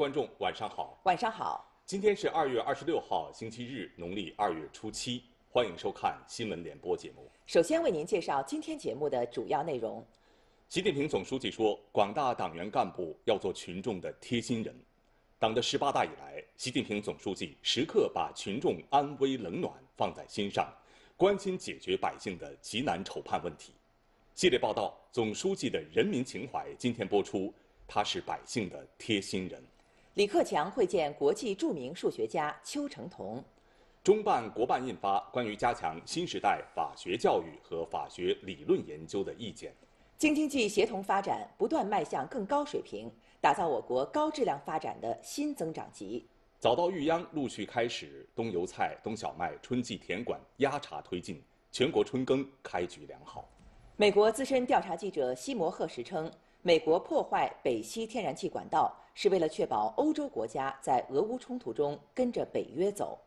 观众晚上好，晚上好。今天是二月二十六号，星期日，农历二月初七。欢迎收看新闻联播节目。首先为您介绍今天节目的主要内容。习近平总书记说：“广大党员干部要做群众的贴心人。”党的十八大以来，习近平总书记时刻把群众安危冷暖放在心上，关心解决百姓的急难愁盼问题。系列报道《总书记的人民情怀》今天播出，他是百姓的贴心人。李克强会见国际著名数学家丘成桐。中办国办印发《关于加强新时代法学教育和法学理论研究的意见》。京津冀协同发展不断迈向更高水平，打造我国高质量发展的新增长极。早稻育秧陆续开始，冬油菜、冬小麦春季田管压茬推进，全国春耕开局良好。美国资深调查记者西摩·赫时称。美国破坏北溪天然气管道，是为了确保欧洲国家在俄乌冲突中跟着北约走。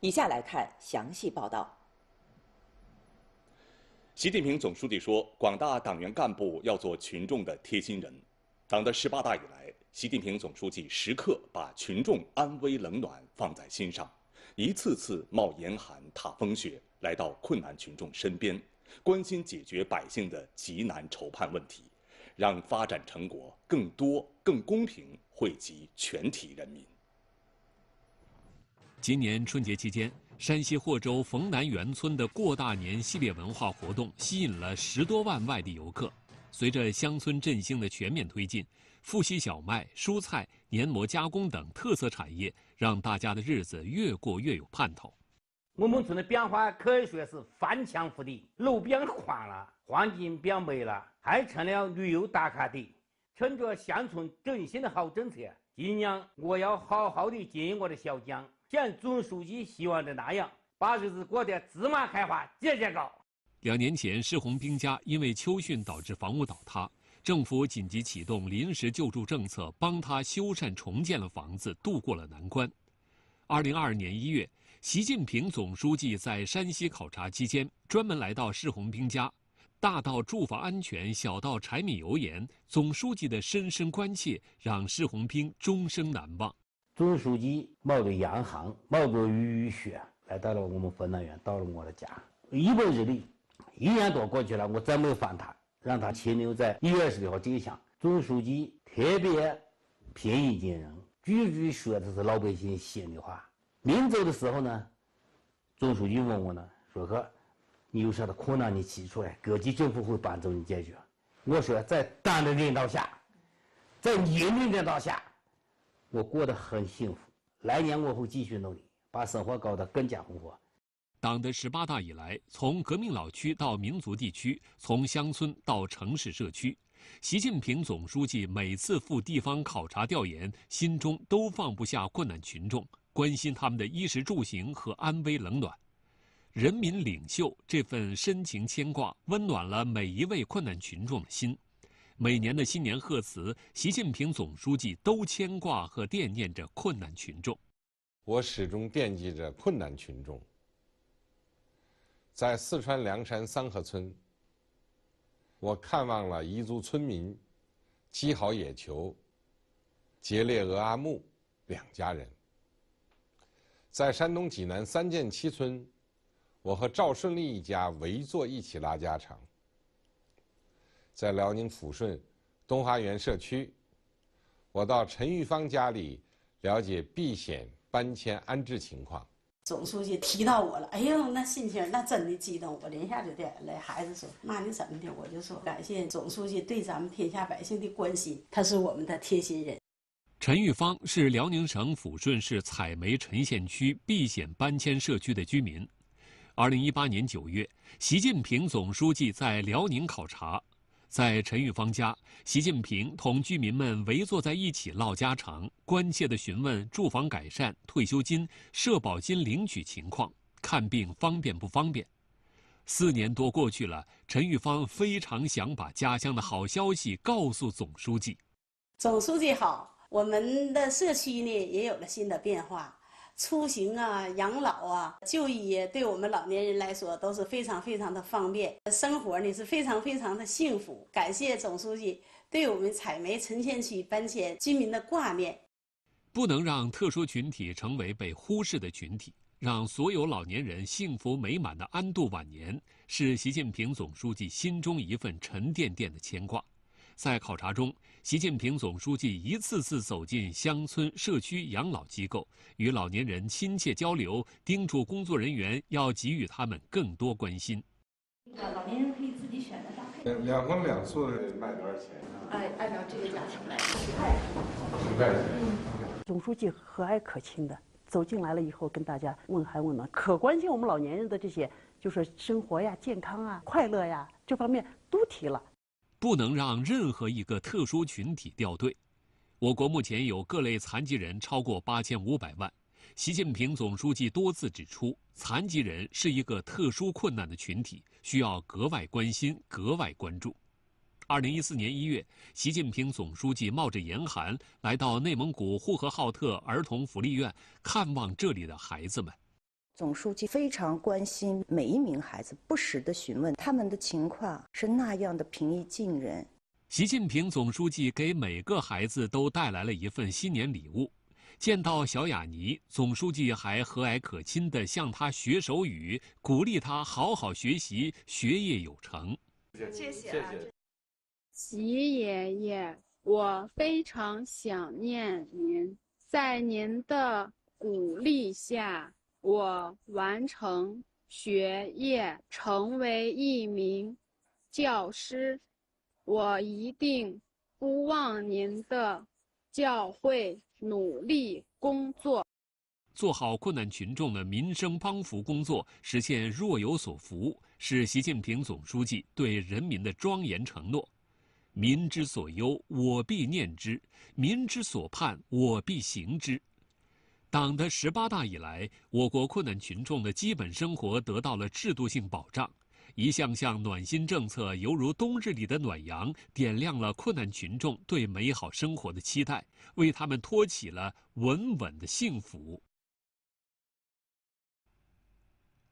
以下来看详细报道。习近平总书记说：“广大党员干部要做群众的贴心人。”党的十八大以来，习近平总书记时刻把群众安危冷暖放在心上，一次次冒严寒、踏风雪，来到困难群众身边，关心解决百姓的急难愁盼问题。让发展成果更多、更公平惠及全体人民。今年春节期间，山西霍州冯南园村的过大年系列文化活动吸引了十多万外地游客。随着乡村振兴的全面推进，富硒小麦、蔬菜、黏膜加工等特色产业，让大家的日子越过越有盼头。我们村的变化可以说，是翻天覆地，路变宽了，环境变美了。还成了旅游打卡地。趁着乡村振兴的好政策，今年我要好好的接我的小将，像总书记希望的那样，把日子过得芝麻开花节节高。两年前，施红兵家因为秋汛导致房屋倒塌，政府紧急启动临时救助政策，帮他修缮重建了房子，度过了难关。二零二二年一月，习近平总书记在山西考察期间，专门来到施红兵家。大到住房安全，小到柴米油盐，总书记的深深关切让施洪兵终生难忘。总书记冒着严寒，冒着雨雪，来到了我们分南园，到了我的家。一本日历一年多过去了，我再没有访他，让他停留在一月二十六号一项。总书记特别平易近人，句句说的是老百姓心里话。临走的时候呢，总书记问我呢，说个。你有啥的困难，你提出来，各级政府会帮助你解决。我说，在党的领导下，在人民领导下，我过得很幸福。来年我会继续努力，把生活搞得更加红火。党的十八大以来，从革命老区到民族地区，从乡村到城市社区，习近平总书记每次赴地方考察调研，心中都放不下困难群众，关心他们的衣食住行和安危冷暖。人民领袖这份深情牵挂，温暖了每一位困难群众的心。每年的新年贺词，习近平总书记都牵挂和惦念着困难群众。我始终惦记着困难群众。在四川凉山三河村，我看望了彝族村民基好野球、杰列俄阿木两家人。在山东济南三涧七村。我和赵顺利一家围坐一起拉家常。在辽宁抚顺东花园社区，我到陈玉芳家里了解避险搬迁安置情况。总书记提到我了，哎呦，那心情那真的激动，我连下就的眼泪。孩子说：“那你怎么的？”我就说：“感谢总书记对咱们天下百姓的关心，他是我们的贴心人。”陈玉芳是辽宁省抚顺市采煤沉陷区避险搬迁社区的居民。二零一八年九月，习近平总书记在辽宁考察，在陈玉芳家，习近平同居民们围坐在一起唠家常，关切地询问住房改善、退休金、社保金领取情况、看病方便不方便。四年多过去了，陈玉芳非常想把家乡的好消息告诉总书记。总书记好，我们的社区呢也有了新的变化。出行啊，养老啊，就医，对我们老年人来说都是非常非常的方便。生活呢是非常非常的幸福。感谢总书记对我们采煤沉陷区搬迁居民的挂念。不能让特殊群体成为被忽视的群体，让所有老年人幸福美满的安度晚年，是习近平总书记心中一份沉甸甸的牵挂。在考察中。习近平总书记一次次走进乡村、社区养老机构，与老年人亲切交流，叮嘱工作人员要给予他们更多关心。那个老年人可以自己选的。两荤两座卖多少钱按按照这个价格来。块备。嗯。总书记和蔼可亲的走进来了以后，跟大家问寒问暖，可关心我们老年人的这些，就是生活呀、健康啊、快乐呀这方面都提了。不能让任何一个特殊群体掉队。我国目前有各类残疾人超过八千五百万。习近平总书记多次指出，残疾人是一个特殊困难的群体，需要格外关心、格外关注。二零一四年一月，习近平总书记冒着严寒，来到内蒙古呼和浩特儿童福利院，看望这里的孩子们。总书记非常关心每一名孩子，不时的询问他们的情况，是那样的平易近人。习近平总书记给每个孩子都带来了一份新年礼物。见到小雅尼，总书记还和蔼可亲的向他学手语，鼓励他好好学习，学业有成。谢谢谢谢，习爷爷，我非常想念您，在您的鼓励下。我完成学业，成为一名教师。我一定不忘您的教诲，努力工作，做好困难群众的民生帮扶工作，实现“若有所福，是习近平总书记对人民的庄严承诺。“民之所忧，我必念之；民之所盼，我必行之。”党的十八大以来，我国困难群众的基本生活得到了制度性保障，一项项暖心政策犹如冬日里的暖阳，点亮了困难群众对美好生活的期待，为他们托起了稳稳的幸福。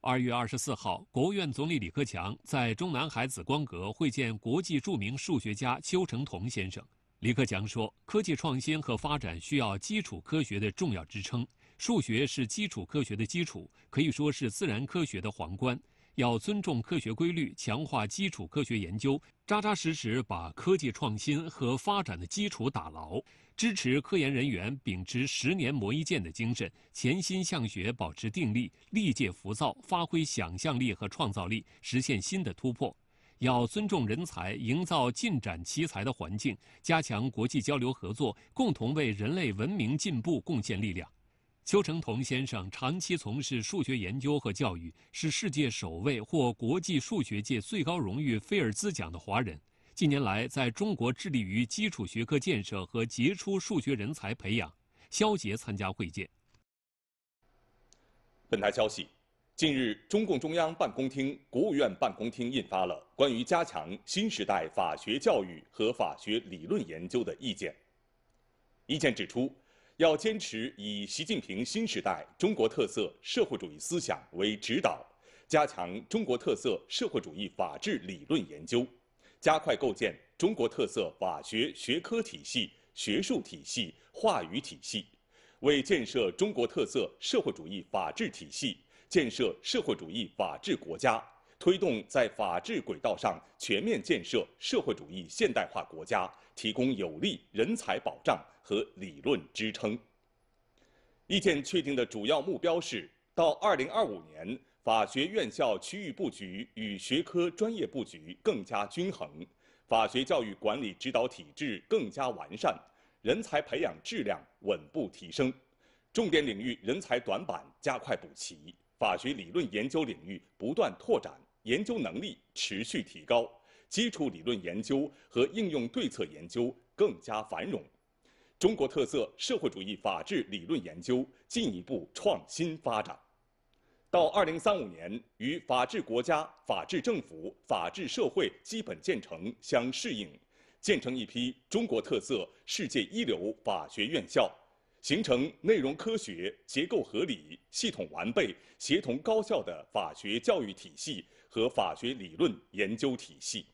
二月二十四号，国务院总理李克强在中南海紫光阁会见国际著名数学家丘成桐先生。李克强说：“科技创新和发展需要基础科学的重要支撑，数学是基础科学的基础，可以说是自然科学的皇冠。要尊重科学规律，强化基础科学研究，扎扎实实把科技创新和发展的基础打牢。支持科研人员秉持‘十年磨一剑’的精神，潜心向学，保持定力，历届浮躁，发挥想象力和创造力，实现新的突破。”要尊重人才，营造进展奇才的环境，加强国际交流合作，共同为人类文明进步贡献力量。邱成桐先生长期从事数学研究和教育，是世界首位获国际数学界最高荣誉菲尔兹奖的华人。近年来，在中国致力于基础学科建设和杰出数学人才培养。肖杰参加会见。本台消息。近日，中共中央办公厅、国务院办公厅印发了《关于加强新时代法学教育和法学理论研究的意见》。意见指出，要坚持以习近平新时代中国特色社会主义思想为指导，加强中国特色社会主义法治理论研究，加快构建中国特色法学学科体系、学术体系、话语体系，为建设中国特色社会主义法治体系。建设社会主义法治国家，推动在法治轨道上全面建设社会主义现代化国家，提供有力人才保障和理论支撑。意见确定的主要目标是：到二零二五年，法学院校区域布局与学科专业布局更加均衡，法学教育管理指导体制更加完善，人才培养质量稳步提升，重点领域人才短板加快补齐。法学理论研究领域不断拓展，研究能力持续提高，基础理论研究和应用对策研究更加繁荣，中国特色社会主义法治理论研究进一步创新发展。到二零三五年，与法治国家、法治政府、法治社会基本建成相适应，建成一批中国特色、世界一流法学院校。形成内容科学、结构合理、系统完备、协同高效的法学教育体系和法学理论研究体系。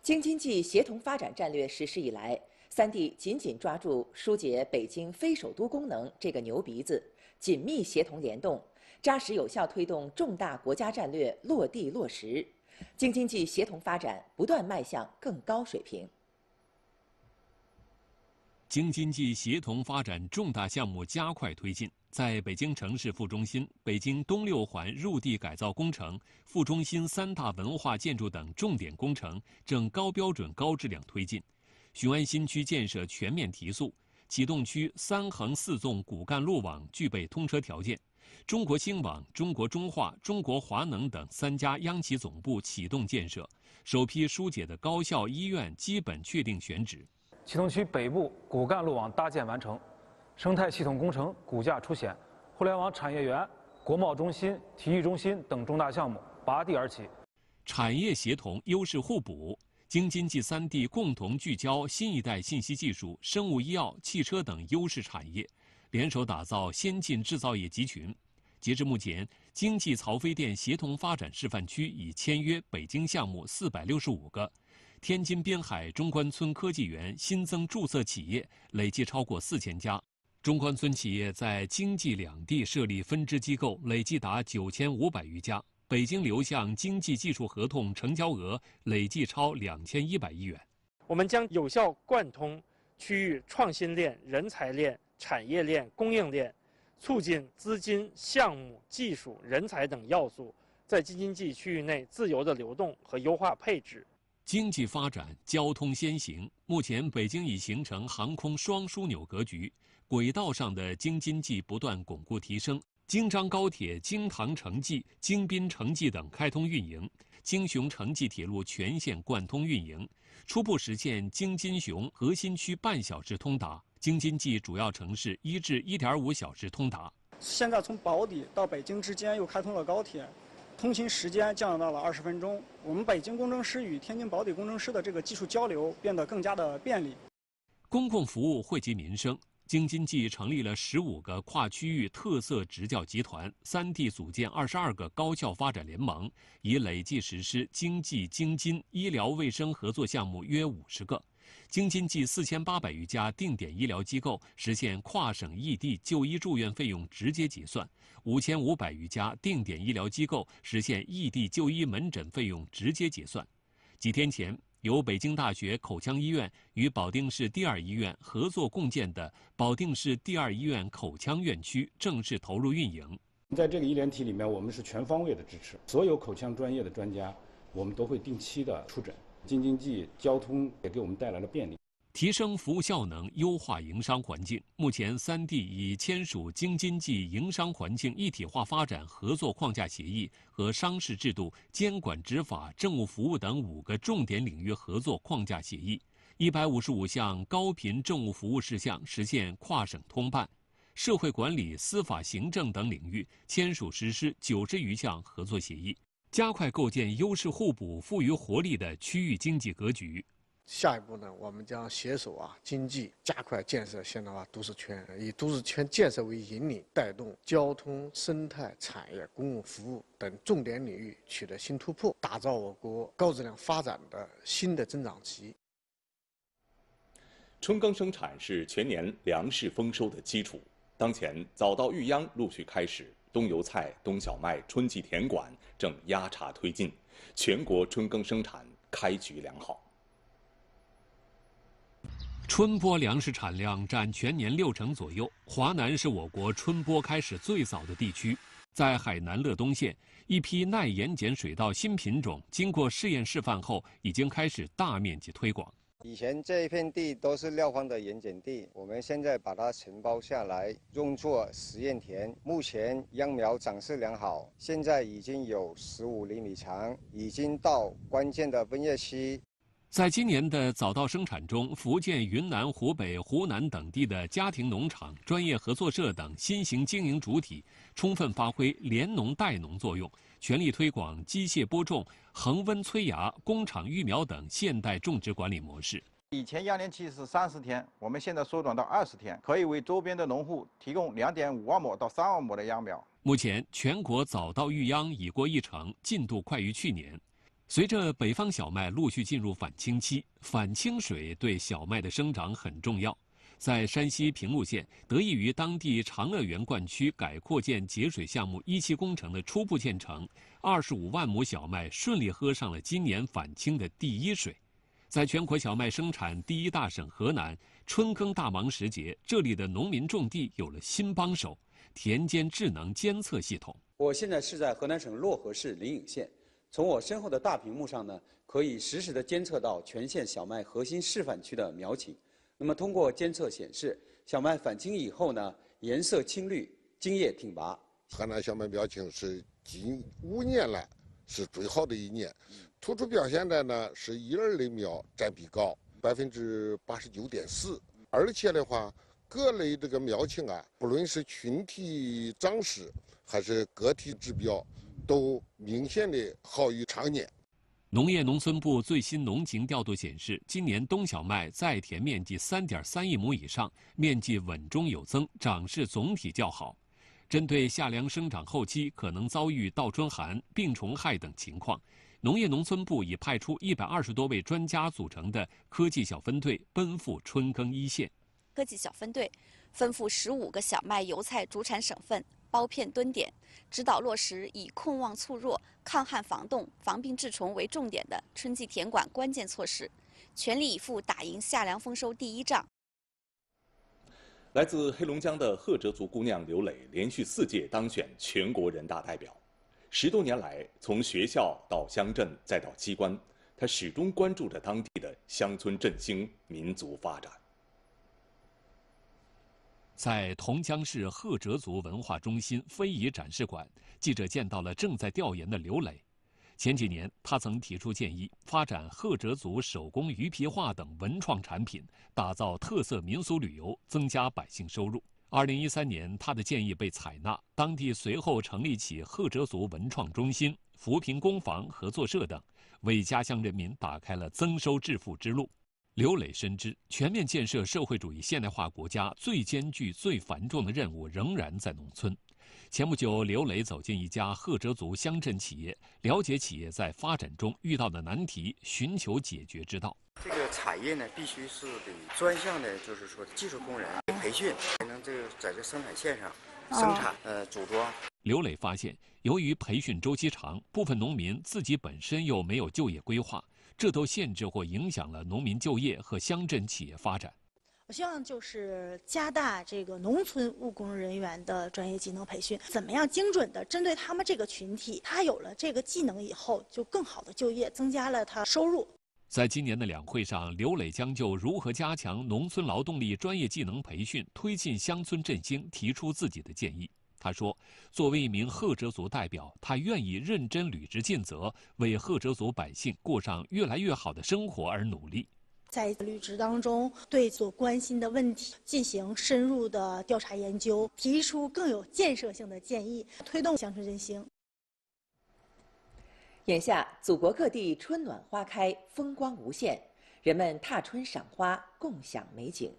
京津冀协同发展战略实施以来，三地紧紧抓住疏解北京非首都功能这个牛鼻子，紧密协同联动，扎实有效推动重大国家战略落地落实，京津冀协同发展不断迈向更高水平。京津冀协同发展重大项目加快推进，在北京城市副中心，北京东六环入地改造工程、副中心三大文化建筑等重点工程正高标准高质量推进；雄安新区建设全面提速，启动区三横四纵骨干路网具备通车条件；中国星网、中国中化、中国华能等三家央企总部启动建设，首批疏解的高校医院基本确定选址。启动区北部骨干路网搭建完成，生态系统工程骨架初显，互联网产业园、国贸中心、体育中心等重大项目拔地而起，产业协同优势互补，京津冀三地共同聚焦新一代信息技术、生物医药、汽车等优势产业，联手打造先进制造业集群。截至目前，经济曹妃甸协同发展示范区已签约北京项目四百六十五个。天津滨海中关村科技园新增注册企业累计超过四千家，中关村企业在京冀两地设立分支机构累计达九千五百余家。北京流向经济技术合同成交额累计超两千一百亿元。我们将有效贯通区域创新链、人才链、产业链、供应链，促进资金、项目、技术、人才等要素在京津冀区域内自由的流动和优化配置。经济发展，交通先行。目前，北京已形成航空双枢纽格局，轨道上的京津冀不断巩固提升。京张高铁、京唐城际、京滨城际等开通运营，京雄城际铁路全线贯通运营，初步实现京津雄核心区半小时通达，京津冀主要城市一至一点五小时通达。现在从保坻到北京之间又开通了高铁。通勤时间降到了二十分钟，我们北京工程师与天津宝坻工程师的这个技术交流变得更加的便利。公共服务惠及民生，京津冀成立了十五个跨区域特色职教集团，三地组建二十二个高校发展联盟，已累计实施京冀、京津医疗卫生合作项目约五十个。京津冀四千八百余家定点医疗机构实现跨省异地就医住院费用直接结算五千五百余家定点医疗机构实现异地就医门诊费用直接结算。几天前，由北京大学口腔医院与保定市第二医院合作共建的保定市第二医院口腔院区正式投入运营。在这个医联体里面，我们是全方位的支持，所有口腔专业的专家，我们都会定期的出诊。京津冀交通也给我们带来了便利，提升服务效能，优化营商环境。目前，三地已签署京津冀营商环境一体化发展合作框架协议和商事制度、监管执法、政务服务等五个重点领域合作框架协议，一百五十五项高频政务服务事项实现跨省通办，社会管理、司法行政等领域签署实施九十余项合作协议。加快构建优势互补、富于活力的区域经济格局。下一步呢，我们将携手啊，经济加快建设现代化都市圈，以都市圈建设为引领，带动交通、生态、产业、公共服务等重点领域取得新突破，打造我国高质量发展的新的增长极。春耕生产是全年粮食丰收的基础，当前早稻育秧陆续开始。冬油菜、冬小麦春季田管正压茬推进，全国春耕生产开局良好。春播粮食产量占全年六成左右，华南是我国春播开始最早的地区。在海南乐东县，一批耐盐碱水稻新品种经过试验示范后，已经开始大面积推广。以前这一片地都是撂荒的盐碱地，我们现在把它承包下来，用作实验田。目前秧苗长势良好，现在已经有十五厘米长，已经到关键的分叶期。在今年的早稻生产中，福建、云南、湖北、湖南等地的家庭农场、专业合作社等新型经营主体，充分发挥联农带农作用。全力推广机械播种、恒温催芽、工厂育苗等现代种植管理模式。以前秧年期是三十天，我们现在缩短到二十天，可以为周边的农户提供两点五万亩到三万亩的秧苗。目前，全国早稻育秧已过一成，进度快于去年。随着北方小麦陆续进入返青期，返青水对小麦的生长很重要。在山西平陆县，得益于当地长乐源灌区改扩建节水项目一期工程的初步建成，二十五万亩小麦顺利喝上了今年返青的第一水。在全国小麦生产第一大省河南，春耕大忙时节，这里的农民种地有了新帮手——田间智能监测系统。我现在是在河南省漯河市临颍县，从我身后的大屏幕上呢，可以实时的监测到全县小麦核心示范区的苗情。那么通过监测显示，小麦返青以后呢，颜色青绿，茎叶挺拔。河南小麦苗情是近五年来是最好的一年，突出表现的呢是一二类苗占比高，百分之八十九点四，而且的话各类这个苗情啊，不论是群体长势还是个体指标，都明显的好于常年。农业农村部最新农情调度显示，今年冬小麦在田面积三点三亿亩以上，面积稳中有增，长势总体较好。针对夏粮生长后期可能遭遇倒春寒、病虫害等情况，农业农村部已派出一百二十多位专家组成的科技小分队奔赴春耕一线。科技小分队奔赴十五个小麦、油菜主产省份。包片蹲点，指导落实以控旺促弱、抗旱防冻、防病治虫为重点的春季田管关键措施，全力以赴打赢夏粮丰收第一仗。来自黑龙江的赫哲族姑娘刘磊连续四届当选全国人大代表。十多年来，从学校到乡镇再到机关，她始终关注着当地的乡村振兴、民族发展。在桐江市赫哲族文化中心非遗展示馆，记者见到了正在调研的刘磊。前几年，他曾提出建议，发展赫哲族手工鱼皮画等文创产品，打造特色民俗旅游，增加百姓收入。2013年，他的建议被采纳，当地随后成立起赫哲族文创中心、扶贫工坊合作社等，为家乡人民打开了增收致富之路。刘磊深知，全面建设社会主义现代化国家最艰巨、最繁重的任务仍然在农村。前不久，刘磊走进一家赫哲族乡镇企业，了解企业在发展中遇到的难题，寻求解决之道。这个产业呢，必须是得专项的，就是说技术工人培训才能这个在这生产线上生产呃组装。刘磊发现，由于培训周期长，部分农民自己本身又没有就业规划。这都限制或影响了农民就业和乡镇企业发展。我希望就是加大这个农村务工人员的专业技能培训，怎么样精准的针对他们这个群体，他有了这个技能以后，就更好的就业，增加了他收入。在今年的两会上，刘磊将就如何加强农村劳动力专业技能培训，推进乡村振兴提出自己的建议。他说：“作为一名贺哲族代表，他愿意认真履职尽责，为贺哲族百姓过上越来越好的生活而努力。”在履职当中，对所关心的问题进行深入的调查研究，提出更有建设性的建议，推动乡村振兴。眼下，祖国各地春暖花开，风光无限，人们踏春赏花，共享美景。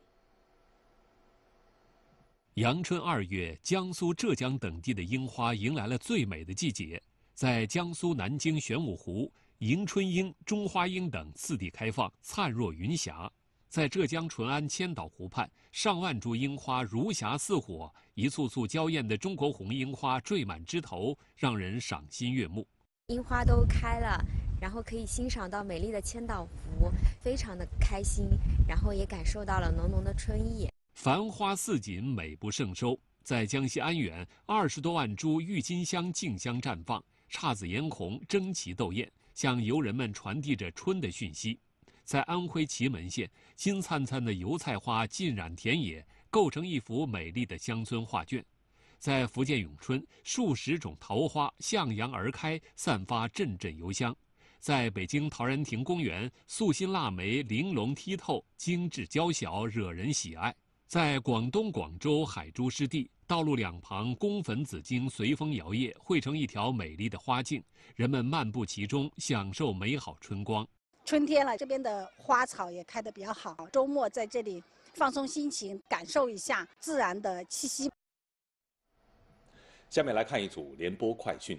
阳春二月，江苏、浙江等地的樱花迎来了最美的季节。在江苏南京玄武湖，迎春樱、中花樱等次第开放，灿若云霞；在浙江淳安千岛湖畔，上万株樱花如霞似火，一簇簇娇艳的中国红樱花缀满枝头，让人赏心悦目。樱花都开了，然后可以欣赏到美丽的千岛湖，非常的开心，然后也感受到了浓浓的春意。繁花似锦，美不胜收。在江西安远，二十多万株郁金香竞相绽放，姹紫嫣红，争奇斗艳，向游人们传递着春的讯息。在安徽祁门县，金灿灿的油菜花浸染田野，构成一幅美丽的乡村画卷。在福建永春，数十种桃花向阳而开，散发阵阵油香。在北京陶然亭公园，素心腊梅玲珑剔透，精致娇小，惹人喜爱。在广东广州海珠湿地，道路两旁宫粉紫荆随风摇曳，汇成一条美丽的花径，人们漫步其中，享受美好春光。春天了，这边的花草也开得比较好。周末在这里放松心情，感受一下自然的气息。下面来看一组联播快讯。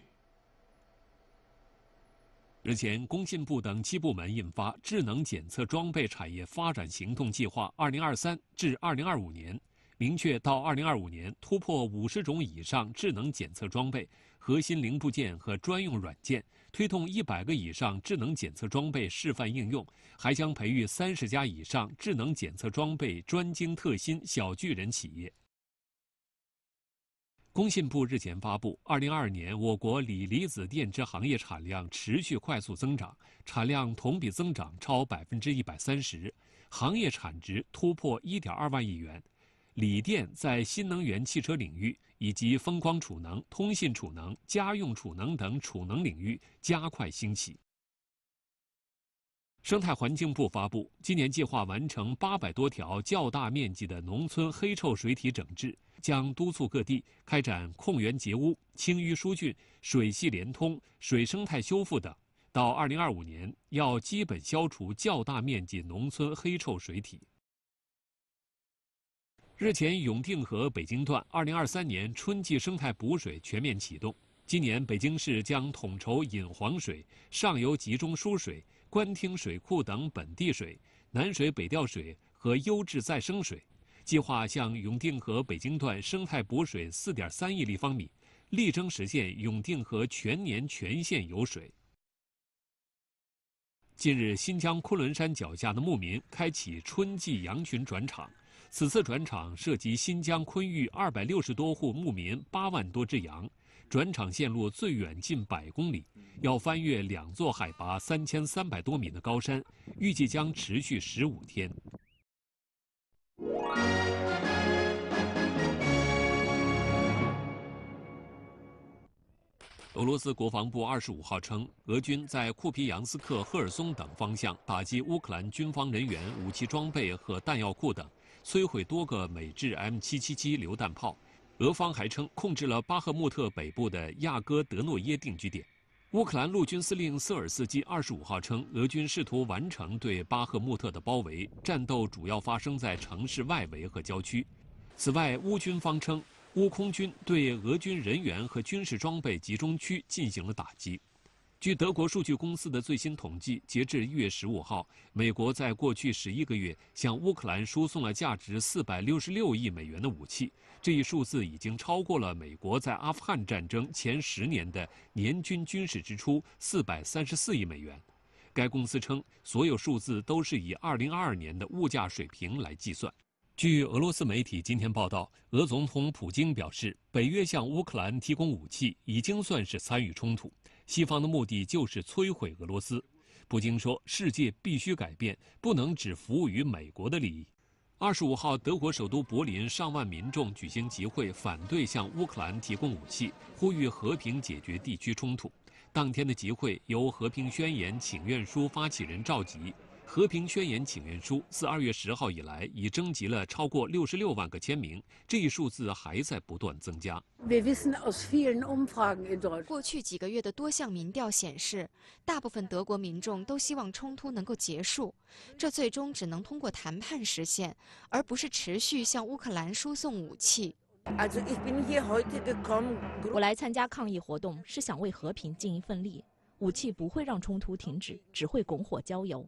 日前，工信部等七部门印发《智能检测装备产业发展行动计划 （2023 至2025年）》，明确到2025年突破50种以上智能检测装备核心零部件和专用软件，推动100个以上智能检测装备示范应用，还将培育30家以上智能检测装备专精特新小巨人企业。工信部日前发布，2022年我国锂离子电池行业产量持续快速增长，产量同比增长超百分之一百三十，行业产值突破1.2万亿元。锂电在新能源汽车领域以及风光储能、通信储能、家用储能等储能领域加快兴起。生态环境部发布，今年计划完成八百多条较大面积的农村黑臭水体整治，将督促各地开展控源截污、清淤疏浚、水系连通、水生态修复等。到二零二五年，要基本消除较大面积农村黑臭水体。日前，永定河北京段二零二三年春季生态补水全面启动。今年，北京市将统筹引黄水，上游集中输水。官厅水库等本地水、南水北调水和优质再生水，计划向永定河北京段生态补水四点三亿立方米，力争实现永定河全年全线有水。近日，新疆昆仑山脚下的牧民开启春季羊群转场，此次转场涉及新疆昆玉二百六十多户牧民八万多只羊。转场线路最远近百公里，要翻越两座海拔三千三百多米的高山，预计将持续十五天。俄罗斯国防部二十五号称，俄军在库皮扬斯克、赫尔松等方向打击乌克兰军方人员、武器装备和弹药库等，摧毁多个美制 M777 榴弹炮。俄方还称控制了巴赫穆特北部的亚戈德诺耶定居点。乌克兰陆军司令瑟尔斯基二十五号称，俄军试图完成对巴赫穆特的包围，战斗主要发生在城市外围和郊区。此外，乌军方称，乌空军对俄军人员和军事装备集中区进行了打击。据德国数据公司的最新统计，截至一月十五号，美国在过去十一个月向乌克兰输送了价值四百六十六亿美元的武器。这一数字已经超过了美国在阿富汗战争前十年的年均军事支出四百三十四亿美元。该公司称，所有数字都是以二零二二年的物价水平来计算。据俄罗斯媒体今天报道，俄总统普京表示，北约向乌克兰提供武器已经算是参与冲突。西方的目的就是摧毁俄罗斯，普京说：“世界必须改变，不能只服务于美国的利益。”二十五号，德国首都柏林上万民众举行集会，反对向乌克兰提供武器，呼吁和平解决地区冲突。当天的集会由和平宣言请愿书发起人召集。和平宣言请愿书自二月十号以来已征集了超过六十六万个签名，这一数字还在不断增加。过去几个月的多项民调显示，大部分德国民众都希望冲突能够结束，这最终只能通过谈判实现，而不是持续向乌克兰输送武器。我来参加抗议活动是想为和平尽一份力。武器不会让冲突停止，只会拱火浇油。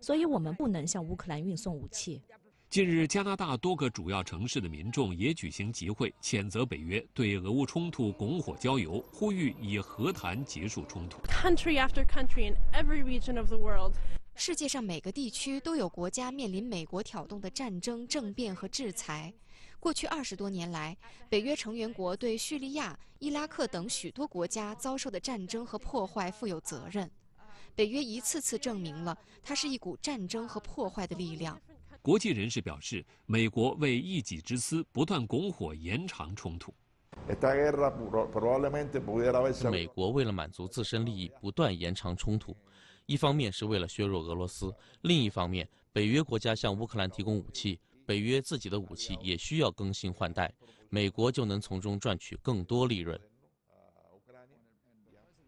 所以我们不能向乌克兰运送武器。近日，加拿大多个主要城市的民众也举行集会，谴责北约对俄乌冲突拱火浇油，呼吁以和谈结束冲突。Country after country in every region of the world，世界上每个地区都有国家面临美国挑动的战争、政变和制裁。过去二十多年来，北约成员国对叙利亚、伊拉克等许多国家遭受的战争和破坏负有责任。北约一次次证明了它是一股战争和破坏的力量。国际人士表示，美国为一己之私不断拱火，延长冲突。美国为了满足自身利益，不断延长冲突，一方面是为了削弱俄罗斯，另一方面，北约国家向乌克兰提供武器，北约自己的武器也需要更新换代，美国就能从中赚取更多利润。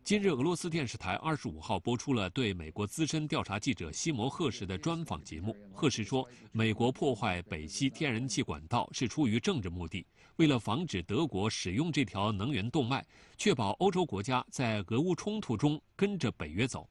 今日俄罗斯电视台二十五号播出了对美国资深调查记者西摩·赫什的专访节目。赫什说，美国破坏北溪天然气管道是出于政治目的，为了防止德国使用这条能源动脉，确保欧洲国家在俄乌冲突中跟着北约走。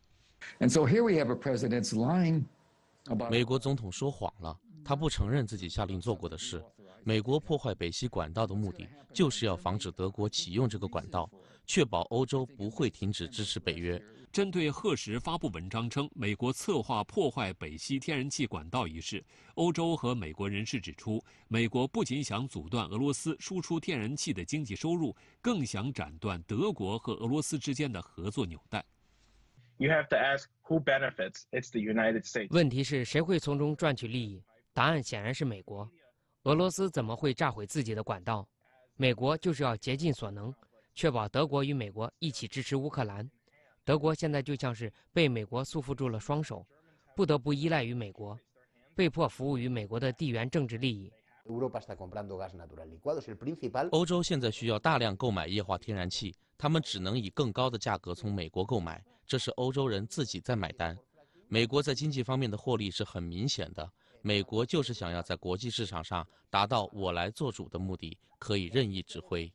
美国总统说谎了，他不承认自己下令做过的事。美国破坏北溪管道的目的，就是要防止德国启用这个管道。确保欧洲不会停止支持北约。针对赫什发布文章称美国策划破坏北溪天然气管道一事，欧洲和美国人士指出，美国不仅想阻断俄罗斯输出天然气的经济收入，更想斩断德国和俄罗斯之间的合作纽带。You have to ask who benefits. It's the United States. 问题是谁会从中赚取利益？答案显然是美国。俄罗斯怎么会炸毁自己的管道？美国就是要竭尽所能。确保德国与美国一起支持乌克兰，德国现在就像是被美国束缚住了双手，不得不依赖于美国，被迫服务于美国的地缘政治利益。欧洲现在需要大量购买液化天然气，他们只能以更高的价格从美国购买，这是欧洲人自己在买单。美国在经济方面的获利是很明显的，美国就是想要在国际市场上达到我来做主的目的，可以任意指挥。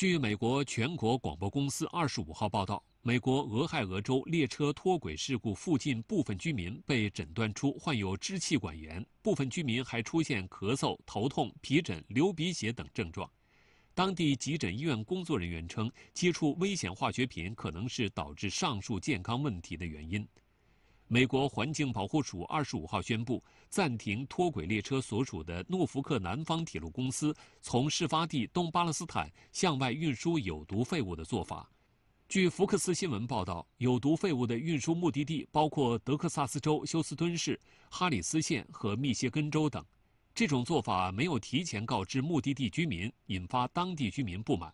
据美国全国广播公司二十五号报道，美国俄亥俄州列车脱轨事故附近部分居民被诊断出患有支气管炎，部分居民还出现咳嗽、头痛、皮疹、流鼻血等症状。当地急诊医院工作人员称，接触危险化学品可能是导致上述健康问题的原因。美国环境保护署二十五号宣布，暂停脱轨列车所属的诺福克南方铁路公司从事发地东巴勒斯坦向外运输有毒废物的做法。据福克斯新闻报道，有毒废物的运输目的地包括德克萨斯州休斯敦市、哈里斯县和密歇根州等。这种做法没有提前告知目的地居民，引发当地居民不满。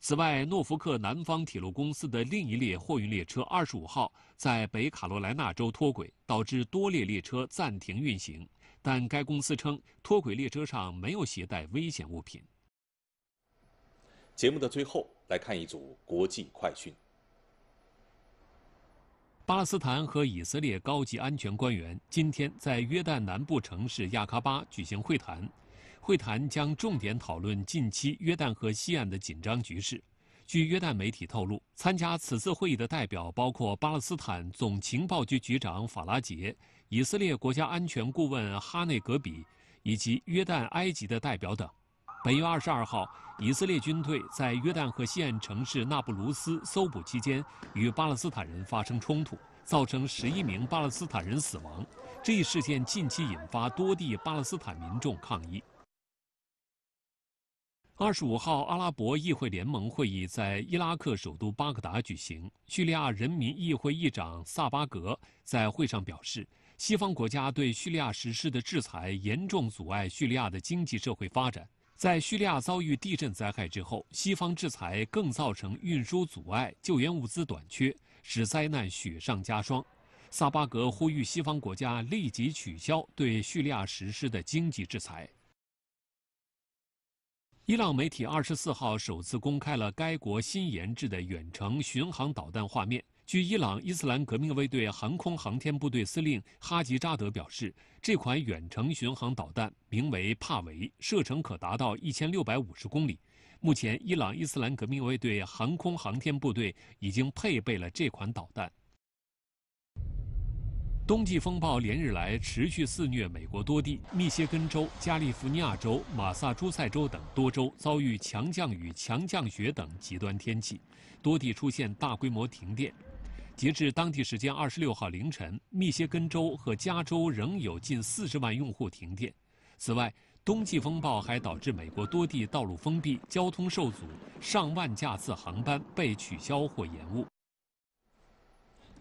此外，诺福克南方铁路公司的另一列货运列车二十五号在北卡罗来纳州脱轨，导致多列列车暂停运行。但该公司称，脱轨列车上没有携带危险物品。节目的最后来看一组国际快讯：巴勒斯坦和以色列高级安全官员今天在约旦南部城市亚喀巴举行会谈。会谈将重点讨论近期约旦河西岸的紧张局势。据约旦媒体透露，参加此次会议的代表包括巴勒斯坦总情报局局长法拉杰、以色列国家安全顾问哈内格比，以及约旦、埃及的代表等。本月二十二号，以色列军队在约旦河西岸城市纳布卢斯搜捕期间与巴勒斯坦人发生冲突，造成十一名巴勒斯坦人死亡。这一事件近期引发多地巴勒斯坦民众抗议。二十五号，阿拉伯议会联盟会议在伊拉克首都巴格达举行。叙利亚人民议会议长萨巴格在会上表示，西方国家对叙利亚实施的制裁严重阻碍叙利亚的经济社会发展。在叙利亚遭遇地震灾害之后，西方制裁更造成运输阻碍、救援物资短缺，使灾难雪上加霜。萨巴格呼吁西方国家立即取消对叙利亚实施的经济制裁。伊朗媒体二十四号首次公开了该国新研制的远程巡航导弹画面。据伊朗伊斯兰革命卫队航空航天部队司令哈吉扎德表示，这款远程巡航导弹名为“帕维”，射程可达到一千六百五十公里。目前，伊朗伊斯兰革命卫队航空航天部队已经配备了这款导弹。冬季风暴连日来持续肆虐美国多地，密歇根州、加利福尼亚州、马萨诸塞州等多州遭遇强降雨、强降雪等极端天气，多地出现大规模停电。截至当地时间二十六号凌晨，密歇根州和加州仍有近四十万用户停电。此外，冬季风暴还导致美国多地道路封闭、交通受阻，上万架次航班被取消或延误。